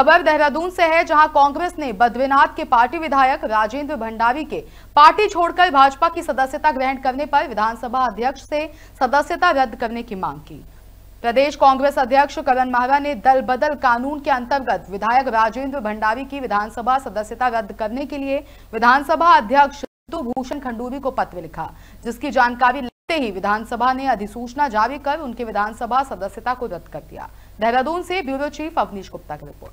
खबर देहरादून से है जहां कांग्रेस ने बद्रीनाथ के पार्टी विधायक राजेंद्र भंडारी के पार्टी छोड़कर भाजपा की सदस्यता ग्रहण करने पर विधानसभा अध्यक्ष से सदस्यता रद्द करने की मांग की प्रदेश कांग्रेस अध्यक्ष करण माहरा ने दल बदल कानून के अंतर्गत विधायक राजेंद्र भंडारी की विधानसभा सदस्यता रद्द करने के लिए विधानसभा अध्यक्ष भूषण खंडूरी को पत्र लिखा जिसकी जानकारी लेते ही विधानसभा ने अधिसूचना जारी कर उनके विधानसभा सदस्यता को रद्द कर दिया देहरादून से ब्यूरो चीफ अवनीश गुप्ता की रिपोर्ट